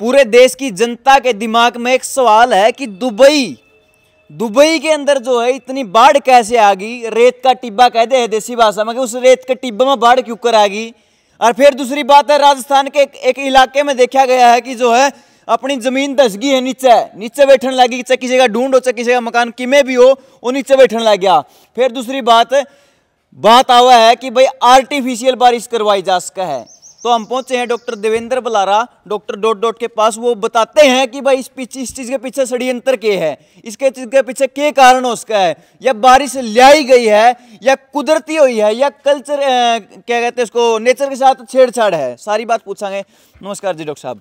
पूरे देश की जनता के दिमाग में एक सवाल है कि दुबई दुबई के अंदर जो है इतनी बाढ़ कैसे आ गई रेत का टिब्बा कहते हैं देसी भाषा में कि उस रेत के टिब्बे में बाढ़ क्यों कर आ गई और फिर दूसरी बात है राजस्थान के एक, एक इलाके में देखा गया है कि जो है अपनी जमीन दसगी है नीचे नीचे बैठने लगी चाहे किसी का ढूंढ हो चाहे किसी का मकान किमें भी हो वो नीचे बैठने लग गया फिर दूसरी बात बात आवा है कि भाई आर्टिफिशियल बारिश करवाई जा सका है तो हम पहुंचे हैं doctor Devendra Balara doctor dot dot के पास वो बताते हैं कि भाई इस पीछे इस चीज़ के पीछे षड्यंत्र के है इसके चीज़ के पीछे के कारण उसका है या बारिश लियाई गई है या कुदरती हुई है या कल्चर ए, क्या कहते हैं इसको नेचर के साथ छेड़छाड़ है सारी बात पूछाएंगे नमस्कार जी डॉक्टर साहब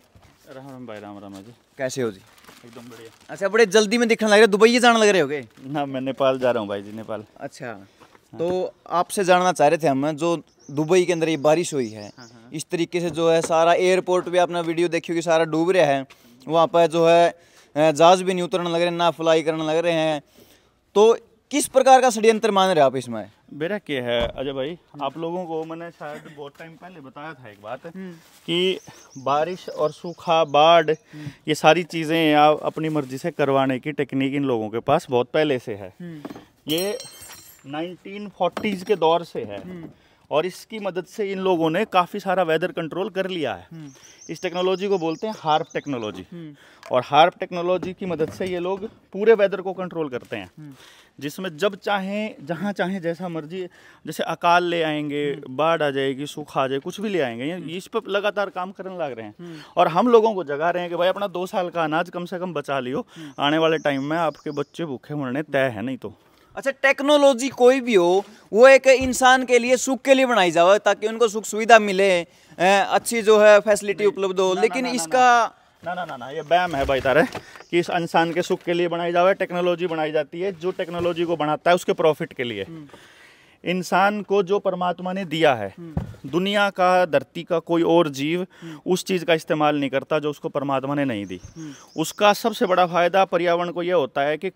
राम राम भाई राम राम जी कैसे हो जी एकदम बढ़िया अच्छा बड़े जल्दी में दिखने लग रहे हो दुबई जाने लग रहे हो गए ना मैं नेपाल जा रहा हूँ भाई जी नेपाल अच्छा हाँ। तो आपसे जानना चाह रहे थे हम जो दुबई के अंदर ये बारिश हुई है हाँ, हाँ। इस तरीके से जो है सारा एयरपोर्ट भी आपने वीडियो देखी होगी सारा डूब रहा है वहाँ पर जो है जहाज़ भी नहीं उतरने लग रहे ना फ्लाई करने लग रहे हैं तो किस प्रकार का षड्यंत्र मान रहे आप इसमें मेरा क्या है अजय भाई आप लोगों को मैंने शायद बहुत टाइम पहले बताया था एक बात हम्म। कि बारिश और सूखा बाढ़ ये सारी चीज़ें आप अपनी मर्जी से करवाने की टेक्निक इन लोगों के पास बहुत पहले से है हम्म। ये 1940s के दौर से है हम्म। और इसकी मदद से इन लोगों ने काफ़ी सारा वेदर कंट्रोल कर लिया है हम्म। इस टेक्नोलॉजी को बोलते हैं हार्प हम्म। टेक्नोलॉजी और हार्प टेक्नोलॉजी की मदद से ये लोग पूरे वेदर को कंट्रोल करते हैं हम्म। जिसमें जब चाहें जहाँ चाहें जैसा मर्जी जैसे अकाल ले आएंगे बाढ़ आ जाएगी सूखा आ जाए कुछ भी ले आएंगे इस पर लगातार काम करने लग रहे हैं और हम लोगों को जगा रहे हैं कि भाई अपना दो साल का अनाज कम से कम बचा लियो आने वाले टाइम में आपके बच्चे भूखे मरने तय है नहीं तो अच्छा टेक्नोलॉजी कोई भी हो वो एक इंसान के लिए सुख के लिए बनाई जाए ताकि उनको सुख सुविधा मिले अच्छी जो है फैसिलिटी उपलब्ध हो लेकिन ना, ना, इसका ना ना ना ना ये बैम है भाई तारे कि इस इंसान के सुख के लिए बनाई जाए टेक्नोलॉजी बनाई जाती है जो टेक्नोलॉजी को बनाता है उसके प्रॉफिट के लिए हम्म। इंसान को जो परमात्मा ने दिया है हम्म। दुनिया का धरती का कोई और जीव हम्म। उस चीज़ का इस्तेमाल नहीं करता जो उसको परमात्मा ने नहीं दी उसका सबसे बड़ा फायदा पर्यावरण को यह होता है कि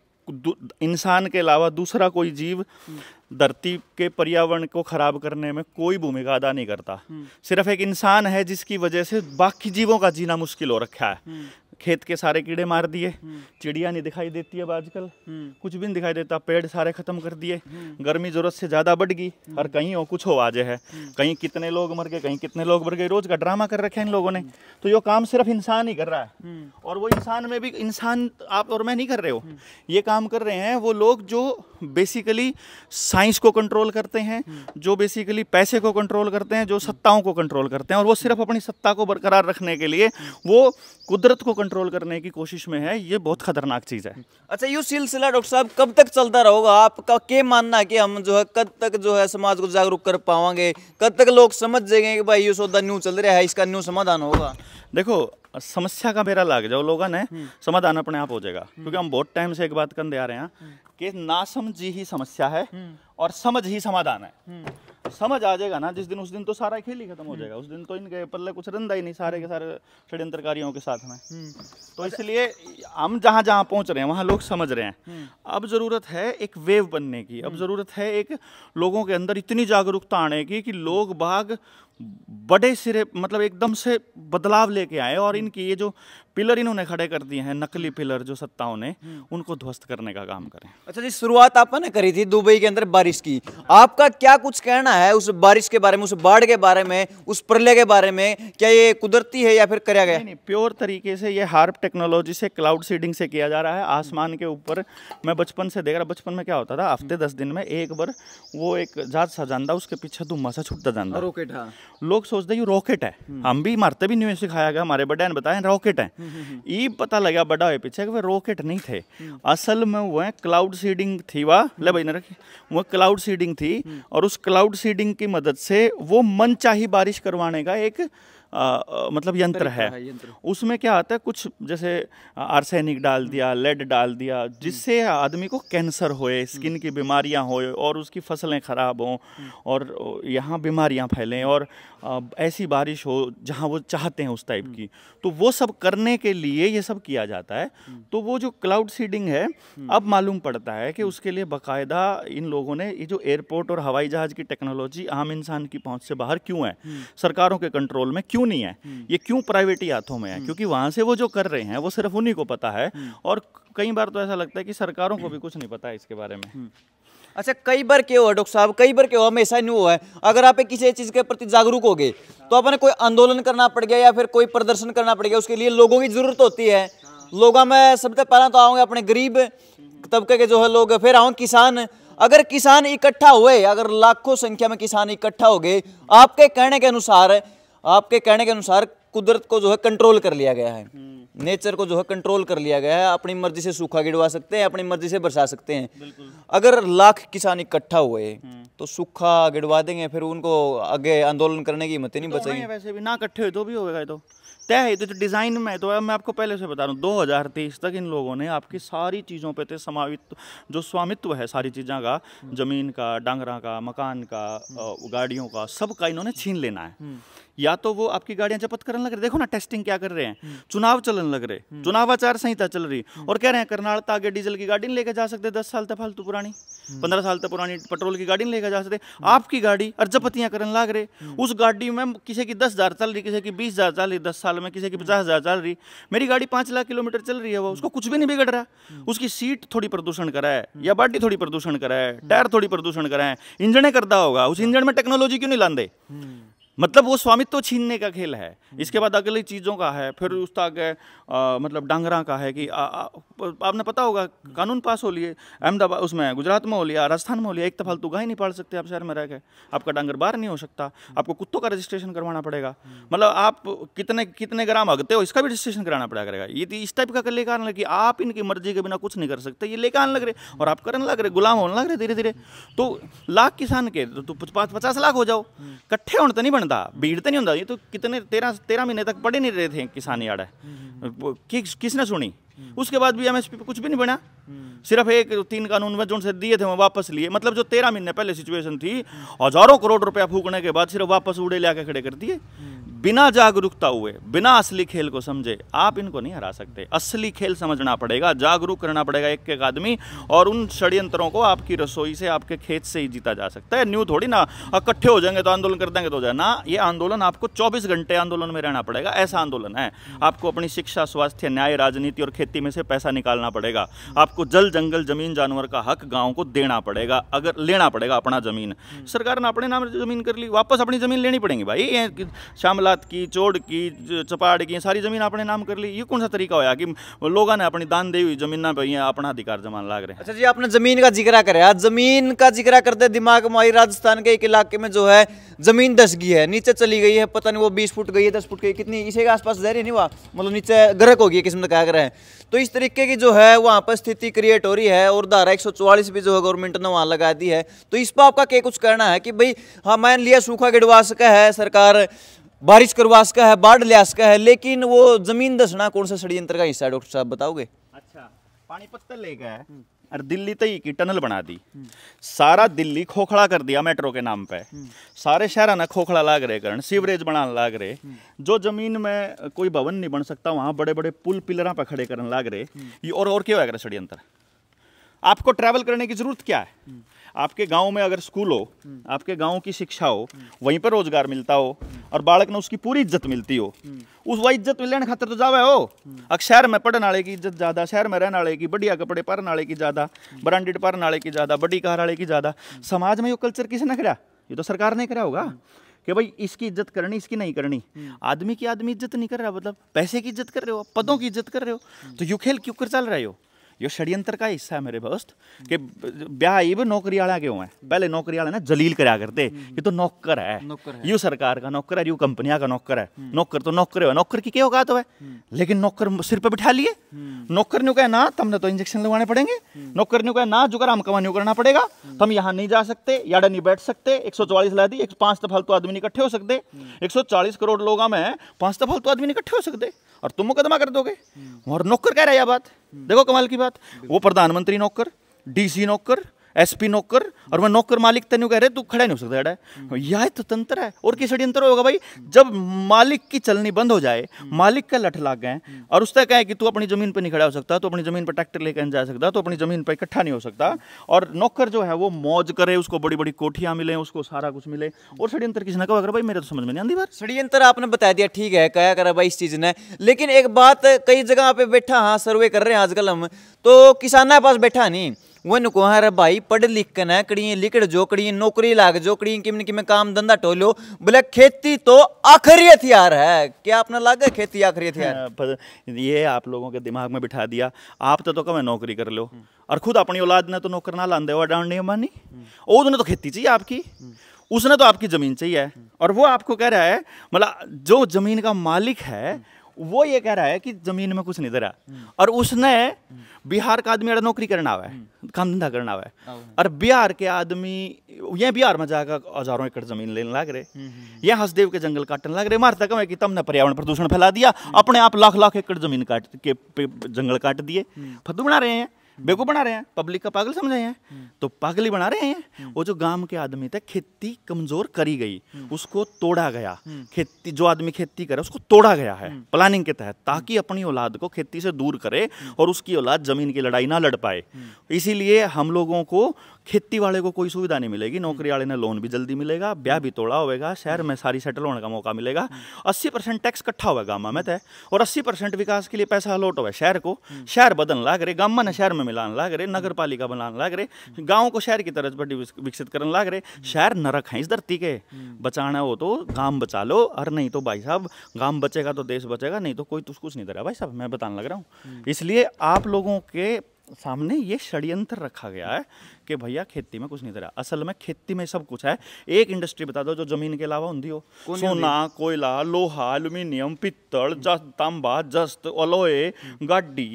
इंसान के अलावा दूसरा कोई जीव हम्म। धरती के पर्यावरण को खराब करने में कोई भूमिका अदा नहीं करता हम्म। सिर्फ एक इंसान है जिसकी वजह से बाकी जीवों का जीना मुश्किल हो रखा है हम्म। खेत के सारे कीड़े मार दिए हम्म। चिड़िया नहीं दिखाई देती अब आजकल हम्म। कुछ भी नहीं दिखाई देता पेड़ सारे खत्म कर दिए हम्म। गर्मी जरूरत से ज़्यादा बढ़ गई और कहीं और कुछ हो आज है कहीं कितने लोग मर गए कहीं कितने लोग मर गए रोज का ड्रामा कर रखे हैं इन लोगों ने तो ये काम सिर्फ इंसान ही कर रहा है और वो इंसान में भी इंसान आप और मैं नहीं कर रहे हो ये काम कर रहे हैं वो लोग जो बेसिकली साइंस को कंट्रोल करते हैं जो बेसिकली पैसे को कंट्रोल करते हैं जो सत्ताओं को कंट्रोल करते हैं और वो सिर्फ अपनी सत्ता को बरकरार रखने के लिए वो कुदरत को कंट्रोल कंट्रोल करने की कोशिश में है ये बहुत खतरनाक चीज़ है अच्छा ये सिलसिला डॉक्टर साहब कब तक चलता रहेगा आपका के मानना है कि हम जो है कब तक जो है समाज को जागरूक कर पाएंगे कब तक लोग समझ जाएंगे कि भाई ये सौदा न्यू चल रहा है इसका न्यू समाधान होगा देखो समस्या का मेरा लाग जाओ लोगों ने हम्म। समाधान अपने आप हो जाएगा हम्म। क्योंकि हम बहुत टाइम से एक बात करने आ रहे हैं हम्म। कि ना समझी ही समस्या है और समझ ही समाधान है समझ आ जाएगा ना जिस दिन उस दिन तो सारा खेल ही खत्म हो जाएगा उस दिन तो इनके पल्ले कुछ रंदा ही नहीं सारे के सारे षड्यंत्रकारियों के साथ में हम्म। तो इसलिए हम जहाँ जहाँ पहुँच रहे हैं वहाँ लोग समझ रहे हैं हम्म। अब ज़रूरत है एक वेव बनने की अब हम्म। ज़रूरत है एक लोगों के अंदर इतनी जागरूकता आने की कि लोग बाग बड़े सिरे मतलब एकदम से बदलाव लेके आए और इनकी ये जो पिलर इन्होंने खड़े कर दिए हैं नकली पिलर जो सत्ताओं ने हम्म। उनको ध्वस्त करने का काम करें अच्छा जी शुरुआत आपने करी थी दुबई के अंदर बारिश की आपका क्या कुछ कहना है उस बारिश के बारे में उस बाढ़ के बारे में उस प्रलय के बारे में क्या ये कुदरती है या फिर कराया गया नहीं, नहीं प्योर तरीके से ये हार्प टेक्नोलॉजी से क्लाउड सीडिंग से किया जा रहा है आसमान के ऊपर मैं बचपन से देख रहा बचपन में क्या होता था हफ्ते हम्म। दस दिन में एक बार वो एक जात सा जानता उसके पीछे धुम्मा सा छुटता जानता लोग सोचते हैं ये रॉकेट है हम्म। हम भी मारते भी नहीं सिखाया गया हमारे बड़े ने बताया रॉकेट है हम्म, हम्म, ये पता लगा बड़ा हुए पीछे कि वे रॉकेट नहीं थे असल में वह क्लाउड सीडिंग थी वाह ले भाई ना रखी वह क्लाउड सीडिंग थी और उस क्लाउड सीडिंग की मदद से वो मन चाही बारिश करवाने का एक आ, मतलब यंत्र है उसमें क्या आता है कुछ जैसे आर्सेनिक डाल दिया लेड डाल दिया हम्म। जिससे आदमी को कैंसर होए हम्म। स्किन की बीमारियां होए और उसकी फसलें ख़राब हों हम्म। और यहाँ बीमारियां फैलें और ऐसी बारिश हो जहाँ वो चाहते हैं उस टाइप की तो वो सब करने के लिए ये सब किया जाता है तो वो जो क्लाउड सीडिंग है अब मालूम पड़ता है कि उसके लिए बाकायदा इन लोगों ने ये जो एयरपोर्ट और हवाई जहाज़ की टेक्नोलॉजी आम इंसान की पहुँच से बाहर क्यों है सरकारों के कंट्रोल में क्यों क्यों नहीं है हम्म। ये क्यों प्राइवेट ही हाथों में है हम्म। क्योंकि वहां से वो जो कर रहे हैं वो सिर्फ उन्हीं को पता है हम्म। और कई बार तो ऐसा लगता है कि सरकारों को भी कुछ नहीं पता है इसके बारे में अच्छा कई बार क्यों है डॉक्टर साहब कई बार क्यों हमेशा नहीं हुआ है अगर आप किसी चीज़ के प्रति जागरूक हो गए तो आपने कोई आंदोलन करना पड़ गया या फिर कोई प्रदर्शन करना पड़ गया उसके लिए लोगों की जरूरत होती है लोगों में सबसे पहला तो आऊंगे अपने गरीब तबके के जो है लोग फिर आऊंगे किसान अगर किसान इकट्ठा हुए अगर लाखों संख्या में किसान इकट्ठा हो गए आपके कहने के अनुसार आपके कहने के अनुसार कुदरत को जो है कंट्रोल कर लिया गया है नेचर हम्म। को जो है कंट्रोल कर लिया गया है अपनी मर्जी से सूखा गिड़वा सकते हैं अपनी मर्जी से बरसा सकते हैं अगर लाख किसान इकट्ठा हुए हम्म। तो सूखा गिड़वा देंगे फिर उनको आगे आंदोलन करने की हिम्मत नहीं तो बचेगी वैसे भी ना इकट्ठे हुए तो भी होगा तो तय है तो, डिज़ाइन में तो मैं आपको पहले से बता रहा हूँ 2023 तक इन लोगों ने आपकी सारी चीज़ों पे थे समावित जो स्वामित्व है सारी चीज़ों का हम्म। ज़मीन का डांगरा का मकान का हम्म। गाड़ियों का सब का इन्होंने छीन लेना है हम्म। या तो वो आपकी गाड़ियां जपत करने लग रहे देखो ना टेस्टिंग क्या कर रहे हैं चुनाव चलन लग रहे चुनाव आचार संहिता चल रही और कह रहे हैं कर्नाटक तो आगे डीजल की गाड़ी लेकर जा सकते दस साल तक फालतू पुरानी पंद्रह साल तक पुरानी पेट्रोल की गाड़ी लेकर जा सकते आपकी गाड़ी और जपतियां करने लग रहे उस गाड़ी में किसी की दस हजार चल रही किसी की बीस हजार चल रही दस साल साल में किसी की पचास हज़ार चल रही मेरी गाड़ी पांच लाख किलोमीटर चल रही है वो उसको कुछ भी नहीं बिगड़ रहा उसकी सीट थोड़ी प्रदूषण करा है या बाटी थोड़ी प्रदूषण करा है टायर थोड़ी प्रदूषण करा है करता होगा उस इंजन में टेक्नोलॉजी क्यों नहीं लाते मतलब वो स्वामित्व छीनने का खेल है इसके बाद अगली चीज़ों का है फिर उसका तक मतलब डांगरा का है कि आ, आ, आपने पता होगा कानून पास हो लिए अहमदाबाद उसमें गुजरात में हो लिया राजस्थान में हो लिया एक तो फालतू गाय नहीं पाल सकते आप शहर में रह गए आपका डांगर बाहर नहीं हो सकता आपको कुत्तों का रजिस्ट्रेशन करवाना पड़ेगा मतलब आप कितने कितने ग्राम अगते हो इसका भी रजिस्ट्रेशन कराना पड़ेगा ये तो इस टाइप का लेकर आने लगे आप इनकी मर्जी के बिना कुछ नहीं कर सकते ये लेकर आने लग रहे और आप करने लग रहे गुलाम होने लग रहे धीरे धीरे तो लाख किसान के तो पचास लाख हो जाओ कट्ठे होने तो नहीं ਬਣਦਾ ਬੀੜ ਤਾਂ ਨਹੀਂ ਹੁੰਦਾ ਜੀ ਤੂੰ ਕਿਤਨੇ 13 13 ਮਹੀਨੇ ਤੱਕ ਪੜੇ ਨਹੀਂ ਰਹੇ ਥੇ ਕਿਸਾਨੀ ਆੜਾ ਕਿਸ ਕਿਸਨੇ ਸੁਣੀ हम्म। उसके बाद भी एमएसपी पे कुछ भी नहीं बना हम्म। सिर्फ एक तीन कानून में जो से दिए थे वो वापस लिए मतलब जो तेरह महीने पहले सिचुएशन थी हजारों करोड़ रुपया फूकने के बाद सिर्फ वापस उड़े लिया के खड़े कर दिए हम्म। बिना जागरूकता हुए बिना असली खेल को समझे आप इनको नहीं हरा सकते असली खेल समझना पड़ेगा जागरूक करना पड़ेगा एक एक आदमी और उन षड्यंत्रों को आपकी रसोई से आपके खेत से ही जीता जा सकता है न्यू थोड़ी ना इकट्ठे हो जाएंगे तो आंदोलन कर देंगे तो जाए ना ये आंदोलन आपको चौबीस घंटे आंदोलन में रहना पड़ेगा ऐसा आंदोलन है आपको अपनी शिक्षा स्वास्थ्य न्याय राजनीति और खेती में से पैसा निकालना पड़ेगा आपको जल जंगल जमीन जानवर का हक गाँव को देना पड़ेगा अगर लेना पड़ेगा अपना ज़मीन हम्म। सरकार ने अपने नाम ज़मीन कर ली वापस अपनी ज़मीन लेनी पड़ेगी भाई ये श्यामलात की चोड़ की चपाड़ की सारी ज़मीन अपने नाम कर ली ये कौन सा तरीका होया कि लोगों ने अपनी दान दी हुई ज़मीन ना पे अपना अधिकार जमान लाग रहे अच्छा जी आपने ज़मीन का जिक्र कराया ज़मीन का जिक्र करते दिमाग हमारी राजस्थान के एक इलाके में जो है ज़मीन दस गई है नीचे चली गई है पता नहीं वो बीस फुट गई है दस फुट गई कितनी इसी के आसपास जहरी नहीं हुआ मतलब नीचे गर्क होगी किस्म का क्या है तो इस तरीके की जो है वहाँ पर स्थिति क्रिएट हो रही है और धारा एक भी जो है गवर्नमेंट ने वहाँ लगा दी है तो इस पर आपका क्या कुछ कहना है कि भाई हाँ मैं लिया सूखा गिड़वा सका है सरकार बारिश करवा सका है बाढ़ लिया सका है लेकिन वो जमीन दसना कौन सा षडयंत्र का हिस्सा है डॉक्टर साहब बताओगे अच्छा पानी पत्थर लेकर और दिल्ली तई की टनल बना दी सारा दिल्ली खोखड़ा कर दिया मेट्रो के नाम पे सारे शहर ना खोखड़ा लाग रहे करण सीवरेज बना लाग रहे जो जमीन में कोई भवन नहीं बन सकता वहाँ बड़े बड़े पुल पिलर पे खड़े करने लाग रहे ये और और क्या होगा षड्यंत्र आपको ट्रैवल करने की जरूरत क्या है आपके गांव में अगर स्कूल हो आपके गांव की शिक्षा हो वहीं पर रोजगार मिलता हो और बालक ने उसकी पूरी इज्जत मिलती हो उस वह इज्जत लेने खातर तो जावे हो अब शहर में पढ़ने वाले की इज्जत ज़्यादा शहर में रहने वाले की बढ़िया कपड़े पहनने वाले की ज़्यादा ब्रांडेड पहनने वाले की ज़्यादा बड़ी कार वाले की ज़्यादा समाज में यो कल्चर ने करा ये तो सरकार ने कराया होगा कि भाई इसकी इज्जत करनी इसकी नहीं करनी आदमी की आदमी इज्जत नहीं कर रहा मतलब पैसे की इज्जत कर रहे हो पदों की इज्जत कर रहे हो तो यू खेल क्यों कर चल रहे हो यो षड्यंत्र का हिस्सा है मेरे दोस्त कि ब्याह ये भी नौकरी वाला क्यों है पहले नौकरी वाले ना जलील कराया करते ये तो नौकर है, नौकर है। यू सरकार का नौकर है यू कंपनियां का नौकर है नौकर तो नौकर है नौकर की क्या औकात है लेकिन नौकर सिर पर बिठा लिए नौकर ने कहा ना तुमने तो इंजेक्शन लगवाने पड़ेंगे नौकर ने कहा ना जुकर हम कमानी करना पड़ेगा तो हम यहाँ नहीं जा सकते याडा नहीं बैठ सकते एक सौ चौवालीस ला दी एक पांच तो फालतू आदमी इकट्ठे हो सकते एक सौ चालीस करोड़ लोग हम पांच तो फालतू आदमी इकट्ठे हो सकते और तुम मुकदमा कर दोगे और नौकर कह रहा है यह बात देखो कमाल की बात वो प्रधानमंत्री नौकर डीसी नौकर एस पी नौकर और मैं नौकर मालिक तेन कह रहे तू खड़ा नहीं हो सकता है यह तो तंत्र है और किस षड्यंत्र होगा भाई जब मालिक की चलनी बंद हो जाए मालिक का लठ लाग गए और उसका कहे कि तू अपनी जमीन पर नहीं खड़ा हो सकता तो अपनी जमीन पर ट्रैक्टर लेकर नहीं जा सकता तो अपनी जमीन पर इकट्ठा नहीं हो सकता और नौकर जो है वो मौज करे उसको बड़ी बड़ी कोठियां मिले उसको सारा कुछ मिले और षड्यंत्र किसी ने कहा भाई मेरे तो समझ में नहीं आती बार षड्यंत्र आपने बता दिया ठीक है क्या करा भाई इस चीज ने लेकिन एक बात कई जगह पे बैठा हाँ सर्वे कर रहे हैं आजकल हम तो किसान पास बैठा नहीं वन को हर भाई पढ़ लिख कर ना कड़ी लिखड़ जो कड़ी नौकरी लाग जो कड़ी किमन किमें काम धंधा टोलो बोले खेती तो आखिरी हथियार है क्या आपने लागे खेती आखिरी हथियार हाँ, ये आप लोगों के दिमाग में बिठा दिया आप तो, तो कमें नौकरी कर लो और खुद अपनी औलाद ने तो नौकर ना लाने हुआ डांड नहीं मानी और हम्म। उन्हें तो खेती चाहिए आपकी हम्म। उसने तो आपकी ज़मीन चाहिए और वो आपको कह रहा है मतलब जो ज़मीन का मालिक है हम्म। वो ये कह रहा है कि जमीन में कुछ नहीं दे रहा हम्म। और उसने हम्म। बिहार का आदमी नौकरी करना हुआ है हम्म। काम धंधा करना हुआ है हाँ। और बिहार के आदमी ये बिहार में जाकर हजारों एकड़ जमीन लेने लग रहे ये हंसदेव के जंगल काटने लग रहे मार तक है कि तुमने पर्यावरण प्रदूषण फैला दिया अपने आप लाख लाख एकड़ जमीन काट के जंगल काट दिए फतू बना रहे हैं बेवकूफ़ बना रहे हैं पब्लिक का पागल समझ रहे हैं तो पागल ही बना रहे हैं वो जो गांव के आदमी थे खेती कमजोर करी गई उसको तोड़ा गया खेती जो आदमी खेती करे उसको तोड़ा गया है प्लानिंग के तहत ताकि अपनी औलाद को खेती से दूर करे और उसकी औलाद जमीन की लड़ाई ना लड़ पाए इसीलिए हम लोगों को खेती वाले को कोई सुविधा नहीं मिलेगी नौकरी वाले ने लोन भी जल्दी मिलेगा ब्याह भी तोड़ा होगा शहर में सारी सेटल होने का मौका मिलेगा अस्सी परसेंट टैक्स इकट्ठा हुआ गामा में तय तो और अस्सी परसेंट विकास के लिए पैसा अलोट हुआ शहर को शहर बदल ला करे गामा ने शहर में में लान लाग रहे नगर पालिका बनाने लान लाग रहे गाँव को शहर की तरह बड़ी विकसित करने लाग रहे शहर नरक है इस धरती के बचाना हो तो गाँव बचा लो और नहीं तो भाई साहब गाँव बचेगा तो देश बचेगा नहीं तो कोई तो कुछ नहीं दे रहा भाई साहब मैं बताने लग रहा हूँ हम्म। इसलिए आप लोगों के सामने ये षड्यंत्र रखा गया है कि भैया खेती में कुछ नहीं दे रहा असल में खेती में सब कुछ है एक इंडस्ट्री बता दो जो जमीन के अलावा होंगी हो सोना कोयला लोहा एल्यूमिनियम पित्तल हम्म। तांबा जस्त अलोए हम्म। गाडी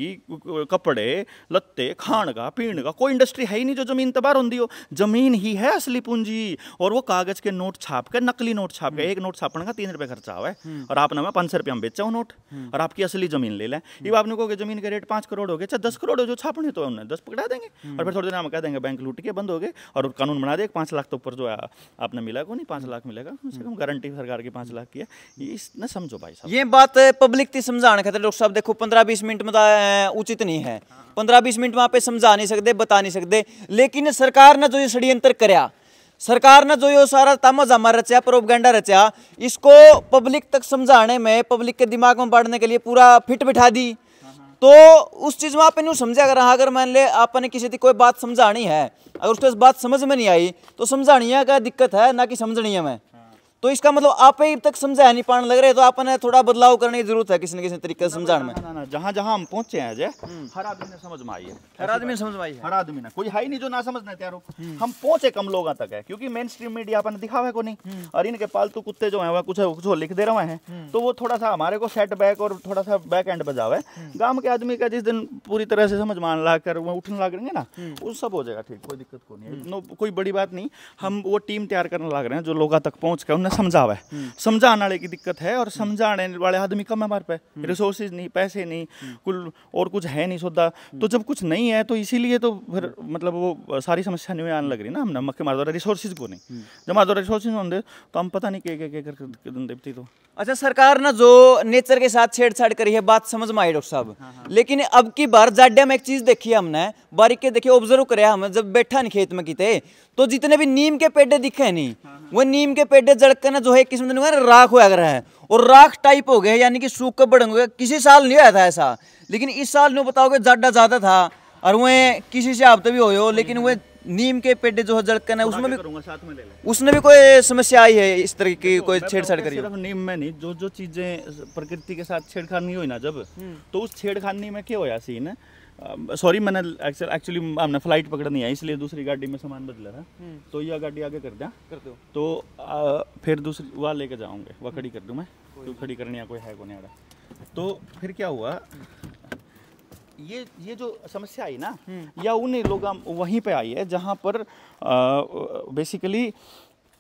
कपड़े लत्ते खाण का पीण का कोई इंडस्ट्री है ही नहीं जो जमीन तबार होंगी हो जमीन ही है असली पूंजी और वो कागज के नोट छाप के नकली नोट छाप के हम्म। एक नोट छापने का तीन रुपये खर्चा हुआ है और आपने मैं पाँच सौ रुपये में बेचा हूँ नोट और आपकी असली जमीन ले लें ये आपने कहोगे जमीन के रेट पाँच करोड़ हो गए चाहे अच्छा, दस करोड़ हो जो छाप पड़े तो उन्हें दस पकड़ा देंगे और फिर थोड़ी देर हम कह देंगे बैंक लूट के बंद हो गए और कानून बना दे पाँच लाख तो ऊपर जो आपने मिला को नहीं पाँच लाख मिलेगा कम से कम गारंटी सरकार की पाँच लाख की है ये ना समझो भाई साहब ये बात पब्लिक थी समझाने खाते डॉक्टर साहब देखो पंद्रह बीस मिनट में उचित नहीं है पंद्रह बीस मिनट में आप समझा नहीं सकते बता नहीं सकते लेकिन सरकार ने जो ये षड्यंत्र कराया सरकार ने जो ये सारा तामा जामा रचा प्रोपगेंडा रचा इसको पब्लिक तक समझाने में पब्लिक के दिमाग में बांटने के लिए पूरा फिट बिठा दी तो उस चीज़ में आपने समझा कर हाँ, अगर मान ले आपने किसी की कोई बात समझानी है अगर उसको बात समझ में नहीं आई तो समझानी है क्या दिक्कत है ना कि समझनी है मैं तो इसका मतलब आप ही तक समझा नहीं पाने लग रहे तो आपने थोड़ा बदलाव करने की जरूरत है किसी न किसी तरीके से समझाने में जहाँ जहाँ हम पहुंचे हैं जय हम्म। हर आदमी ने समझ में आई है हर आदमी समझ में आई है हर आदमी ने कोई है ही नहीं जो ना समझना तैयार हो हम्म। हम पहुंचे कम लोगों तक है क्योंकि मेन स्ट्रीम मीडिया दिखा हुआ को नहीं हम्म। और इनके पालतू कुत्ते जो है वह कुछ कुछ लिख दे रहे हैं तो वो थोड़ा सा हमारे को सेट बैक और थोड़ा सा बैक एंड बजाव है गाँव के आदमी का जिस दिन पूरी तरह से समझ मान ला कर वो उठने लग रहेंगे ना वो सब हो जाएगा ठीक कोई दिक्कत को नहीं कोई बड़ी बात नहीं हम वो टीम तैयार करने लग रहे हैं जो लोगों तक पहुंच कर ना समझावे समझाने वाले की दिक्कत है और समझाने वाले आदमी कम है हमारे पे रिसोर्सेज नहीं पैसे नहीं कुल और कुछ है नहीं सोदा तो जब कुछ नहीं है तो इसीलिए तो फिर मतलब वो सारी समस्या नहीं आने लग रही ना हम नमक के हमारे द्वारा रिसोर्सेज को नहीं जब हमारे द्वारा रिसोर्सेज होंगे तो हम पता नहीं क्या क्या क्या कर देती तो अच्छा सरकार ना जो नेचर के साथ छेड़छाड़ करी है बात समझ में आई डॉक्टर साहब हाँ, हाँ। लेकिन अब की बार जाड्या में एक चीज देखी है हमने बारीक के देखिए ऑब्जर्व कराया हमने जब बैठा नहीं खेत में किते तो जितने भी नीम के पेडे दिखे नहीं हाँ, वो नीम के पेडे जड़ करना जो है किस्म दिन राख हुआ कर है और राख टाइप हो गया यानी कि सूख कर बढ़ किसी साल नहीं आया था ऐसा लेकिन इस साल नहीं बताओगे जाडा ज़्यादा था और वह किसी से आप तो भी हो लेकिन वह नीम के पेटे जो है जड़कन है उसमें भी साथ में ले ले। उसने भी कोई समस्या आई है इस तरह की कोई तो छेड़छाड़ करी नीम में नहीं जो जो चीजें प्रकृति के साथ छेड़खानी हुई ना जब हम्म। तो उस छेड़खानी में क्या होया सीन सॉरी um, मैंने एक्चुअली हमने फ्लाइट पकड़नी है इसलिए दूसरी गाड़ी में सामान बदला था हम्म। तो यह गाड़ी आगे कर दिया कर दो तो आ, फिर दूसरी वह लेके जाऊंगे वह खड़ी कर दूं मैं तो खड़ी करने कोई है को नहीं आड़ा तो फिर क्या हुआ ये ये जो समस्या आई ना हम्म। या उन लोग वहीं पे आई है जहाँ पर बेसिकली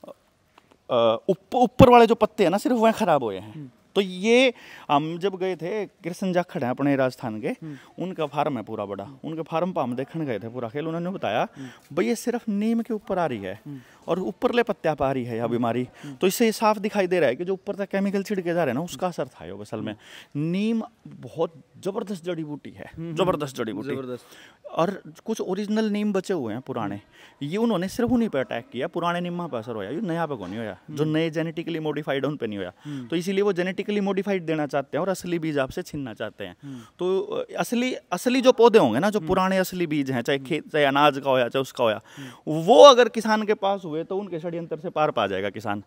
ऊपर उप, वाले जो पत्ते हैं ना सिर्फ वह खराब हुए हैं हम्म। तो ये हम जब गए थे कृष्ण जाखड़ है अपने राजस्थान के हम्म। उनका फार्म है पूरा बड़ा हम्म। उनके फार्म पर हम देखने गए थे पूरा खेल उन्होंने बताया हम्म। भाई ये सिर्फ नीम के ऊपर आ रही है और ऊपर ले पर पा रही है यह बीमारी तो इससे ये साफ दिखाई दे रहा है कि जो ऊपर तक केमिकल छिड़के जा रहे हैं ना उसका असर था ये असल में नीम बहुत जबरदस्त जड़ी बूटी है जबरदस्त जड़ी बूटी और कुछ ओरिजिनल नीम बचे हुए हैं पुराने ये उन्होंने सिर्फ उन्हीं पर अटैक किया पुराने नीमा पर असर होया ये नया पे को नहीं होया जो नए जेनेटिकली मॉडिफाइड उन पर नहीं होया तो इसीलिए वो जेनेटिक जेनेटिकली मॉडिफाइड देना चाहते हैं और असली बीज आपसे छीनना चाहते हैं हम्म। तो असली असली जो पौधे होंगे ना जो हम्म। पुराने असली बीज हैं चाहे हम्म। खेत चाहे अनाज का होया चाहे उसका होया वो अगर किसान के पास हुए तो उनके षड्यंत्र से पार पा जाएगा किसान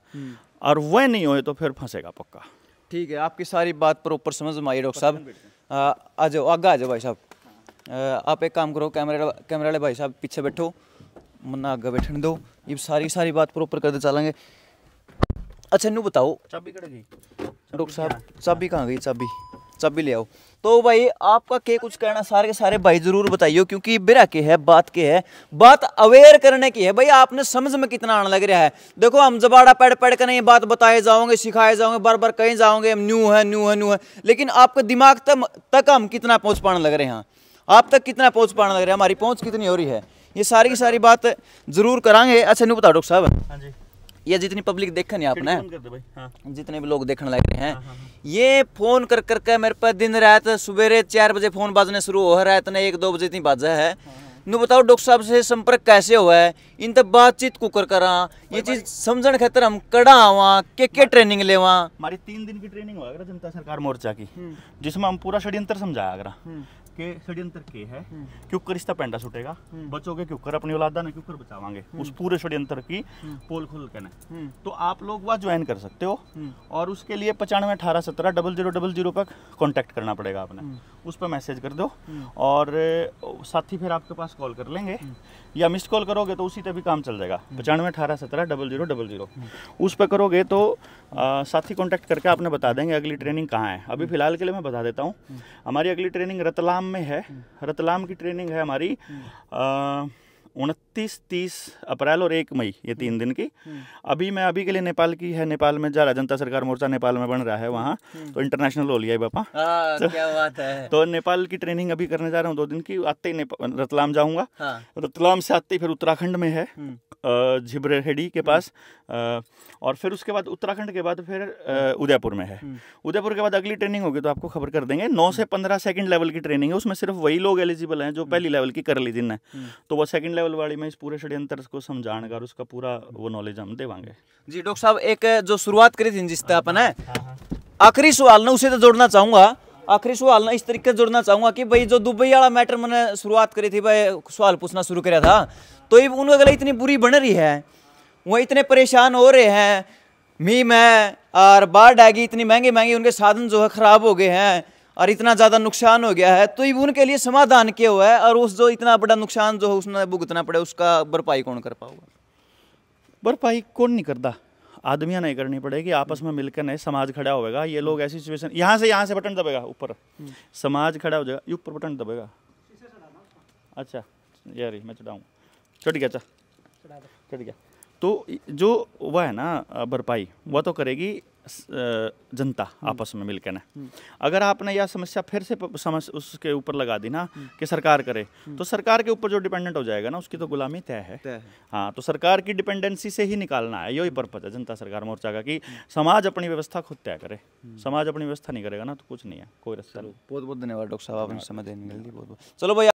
और वह नहीं हुए तो फिर फंसेगा पक्का ठीक है आपकी सारी बात प्रॉपर समझ में आई डॉक्टर साहब आ जाओ आगे आ जाओ भाई साहब आप एक काम करो कैमरे कैमरे वाले भाई साहब पीछे बैठो मना आगे बैठने दो ये सारी सारी बात प्रॉपर करते चलेंगे अच्छा इनू बताओ चाबी कड़े गई डॉक्टर साहब चाबी कहाँ गई चाबी चाबी ले आओ तो भाई आपका के कुछ कहना सारे के सारे भाई जरूर बताइयो क्योंकि बिरा के है बात के है बात अवेयर करने की है भाई आपने समझ में कितना आने लग रहा है देखो हम जबाड़ा पैड पैड कर नहीं बात बताए जाओगे सिखाए जाओगे बार बार कहीं जाओगे हम न्यू है न्यू है न्यू है लेकिन आपका दिमाग तक तक हम कितना पहुँच पाने लग रहे हैं आप तक कितना पहुँच पाने लग रहा है हमारी पहुँच कितनी हो रही है ये सारी की सारी बात जरूर करांगे अच्छा नहीं बताओ डॉक्टर साहब हाँ जी ये जितनी पब्लिक देखे नहीं आपने हाँ। जितने भी लोग देखने लग रहे हैं हाँ, हाँ, हाँ। ये फोन कर कर के मेरे पास दिन रात सवेरे चार बजे फोन बाजने शुरू हो रहा है एक दो बजे इतनी बाजा है नु बताओ डॉक्टर साहब से संपर्क कैसे हुआ है इन तक बातचीत कुकर करा ये चीज समझने खातर हम कड़ा आवा के के ट्रेनिंग लेवा हमारी तीन दिन की ट्रेनिंग हुआ जनता सरकार मोर्चा की हम्म। जिसमें हम पूरा षड्यंत्र समझाया हम्म। के षड्यंत्र के है हम्म। क्यूकर इसका पेंडा सुटेगा हम्म। बचोगे क्यूकर अपनी औलादा ने क्यूकर बचावांगे हम्म। उस पूरे षड्यंत्र की पोल खुल के ना तो आप लोग वह ज्वाइन कर सकते हो और उसके लिए पचानवे अठारह सत्रह डबल जीरो डबल जीरो पर कॉन्टेक्ट करना पड़ेगा आपने उस पर मैसेज कर दो और साथी फिर आपके पास कॉल कर लेंगे या मिस कॉल करोगे तो उसी पर भी काम चल जाएगा पचानवे अठारह सत्रह डबल जीरो डबल जीरो उस पर करोगे तो आ, साथी कॉन्टैक्ट करके आपने बता देंगे अगली ट्रेनिंग कहाँ है अभी फिलहाल के लिए मैं बता देता हूँ हमारी अगली ट्रेनिंग रतलाम रतलाम में है रतलाम की ट्रेनिंग है हमारी आ, हम्म। उनतीस तीस अप्रैल और एक मई ये तीन दिन की हम्म। अभी मैं अभी के लिए नेपाल की है नेपाल में जा रहा जनता सरकार मोर्चा नेपाल में बन रहा है वहाँ हम्म। तो इंटरनेशनल हो लिया बापा आ, तो, तो नेपाल की ट्रेनिंग अभी करने जा रहा हूँ दो दिन की आते ही रतलाम जाऊंगा हाँ। रतलाम से आते ही फिर उत्तराखंड में है हम्म। झिबरेडी के पास और फिर उसके बाद उत्तराखंड के बाद फिर उदयपुर में है उदयपुर के बाद अगली ट्रेनिंग होगी तो आपको खबर कर देंगे नौ से पंद्रह सेकंड लेवल की ट्रेनिंग है उसमें सिर्फ वही लोग एलिजिबल हैं जो पहली लेवल की कर ली जिनने तो वो सेकंड लेवल वाली ਮੈਂ इस पूरे षड्यंत्र को समझाने का उसका पूरा वो नॉलेज हम देवांगे जी डॉक्टर साहब एक जो शुरुआत करी थी जिसका हाँ, अपन हाँ, है हाँ, आखिरी सवाल ना उसे तो जोड़ना चाहूंगा आखिरी सवाल ना इस तरीके से जोड़ना चाहूंगा कि भाई जो दुबई वाला मैटर मैंने शुरुआत करी थी भाई सवाल पूछना शुरू करा था तो ये उन गले इतनी बुरी बन रही है वो इतने परेशान हो रहे हैं मी मैं और बाढ़ आएगी इतनी महंगी महंगी उनके साधन जो है ख़राब हो गए हैं और इतना ज़्यादा नुकसान हो गया है तो ये उनके लिए समाधान क्यों हुआ है और उस जो इतना बड़ा नुकसान जो है उसने भुगतना पड़े उसका भरपाई कौन कर पाओगे भरपाई कौन नहीं करता आदमियाँ नहीं करनी पड़ेगी आपस में मिलकर नहीं समाज खड़ा होगा ये लोग ऐसी सिचुएशन यहाँ से यहाँ से बटन दबेगा ऊपर समाज खड़ा हो जाएगा ये ऊपर बटन दबेगा अच्छा यार मैं चढ़ाऊँ चढ़ गया अच्छा चढ़ गया तो जो वह है ना भरपाई वह तो करेगी जनता हम्म। आपस में मिलकर ना हम्म। अगर आपने यह समस्या फिर से समझ उसके ऊपर लगा दी ना हम्म। कि सरकार करे तो सरकार के ऊपर जो डिपेंडेंट हो जाएगा ना उसकी तो गुलामी तय है, है हाँ तो सरकार की डिपेंडेंसी से ही निकालना है यही पर्पज है जनता सरकार मोर्चा का कि समाज अपनी व्यवस्था खुद तय करे समाज अपनी व्यवस्था नहीं करेगा ना तो कुछ नहीं है कोई रस्ता बहुत बहुत धन्यवाद डॉक्टर साहब आपने समय देने के लिए बहुत बहुत चलो भाई